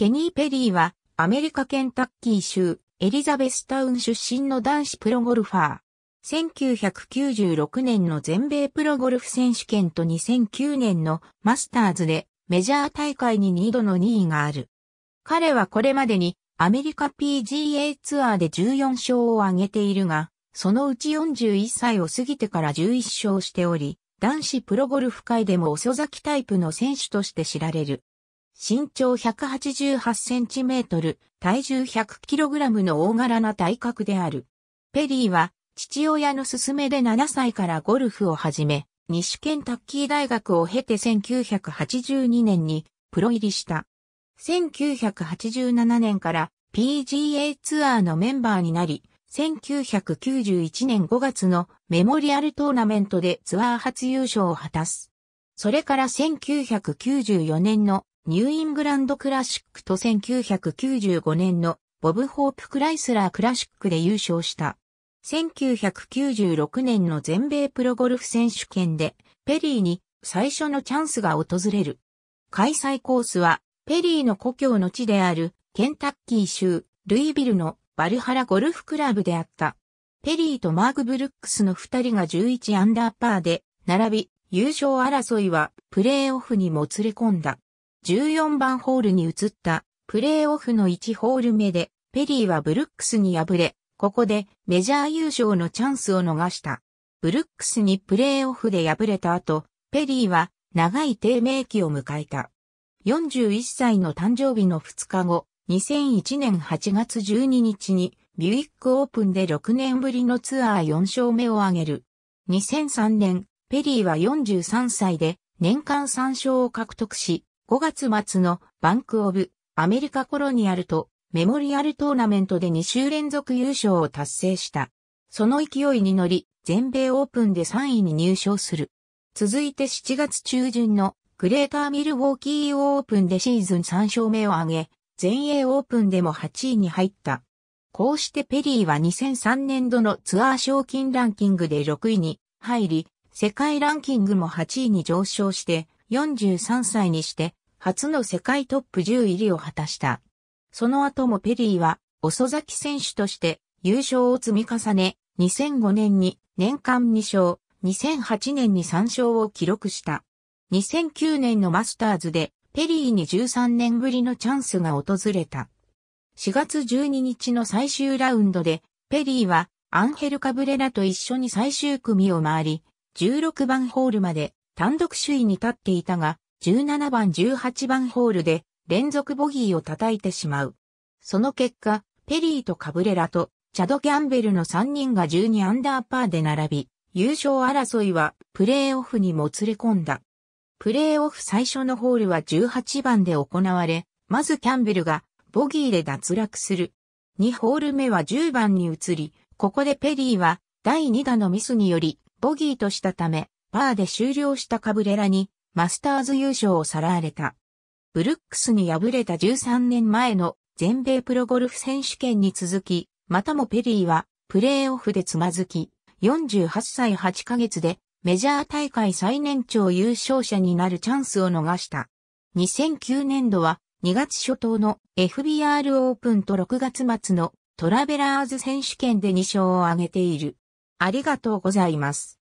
ケニー・ペリーはアメリカケンタッキー州エリザベスタウン出身の男子プロゴルファー。1996年の全米プロゴルフ選手権と2009年のマスターズでメジャー大会に2度の2位がある。彼はこれまでにアメリカ PGA ツアーで14勝を挙げているが、そのうち41歳を過ぎてから11勝しており、男子プロゴルフ界でも遅咲きタイプの選手として知られる。身長188センチメートル、体重100キログラムの大柄な体格である。ペリーは、父親の勧めで7歳からゴルフを始め、西県タッキー大学を経て1982年にプロ入りした。1987年から PGA ツアーのメンバーになり、1991年5月のメモリアルトーナメントでツアー初優勝を果たす。それから1994年のニューイングランドクラシックと1995年のボブ・ホープ・クライスラークラシックで優勝した。1996年の全米プロゴルフ選手権でペリーに最初のチャンスが訪れる。開催コースはペリーの故郷の地であるケンタッキー州ルイビルのバルハラゴルフクラブであった。ペリーとマーク・ブルックスの二人が11アンダーパーで並び優勝争いはプレーオフにもつれ込んだ。14番ホールに移ったプレーオフの1ホール目でペリーはブルックスに敗れ、ここでメジャー優勝のチャンスを逃した。ブルックスにプレーオフで敗れた後、ペリーは長い低迷期を迎えた。41歳の誕生日の2日後、2001年8月12日にビュイックオープンで6年ぶりのツアー4勝目を挙げる。2003年、ペリーは43歳で年間3勝を獲得し、5月末のバンクオブアメリカコロニアルとメモリアルトーナメントで2週連続優勝を達成した。その勢いに乗り、全米オープンで3位に入賞する。続いて7月中旬のグレーターミルウォーキーオープンでシーズン3勝目を挙げ、全英オープンでも8位に入った。こうしてペリーは2003年度のツアー賞金ランキングで6位に入り、世界ランキングも8位に上昇して、43歳にして初の世界トップ10入りを果たした。その後もペリーは遅咲き選手として優勝を積み重ね、2005年に年間2勝、2008年に3勝を記録した。2009年のマスターズでペリーに13年ぶりのチャンスが訪れた。4月12日の最終ラウンドでペリーはアンヘル・カブレラと一緒に最終組を回り、16番ホールまで単独首位に立っていたが、17番18番ホールで連続ボギーを叩いてしまう。その結果、ペリーとカブレラとチャド・キャンベルの3人が12アンダーパーで並び、優勝争いはプレーオフにもつれ込んだ。プレーオフ最初のホールは18番で行われ、まずキャンベルがボギーで脱落する。2ホール目は10番に移り、ここでペリーは第2打のミスによりボギーとしたため、パーで終了したカブレラにマスターズ優勝をさらわれた。ブルックスに敗れた13年前の全米プロゴルフ選手権に続き、またもペリーはプレーオフでつまずき、48歳8ヶ月でメジャー大会最年長優勝者になるチャンスを逃した。2009年度は2月初頭の FBR オープンと6月末のトラベラーズ選手権で2勝を挙げている。ありがとうございます。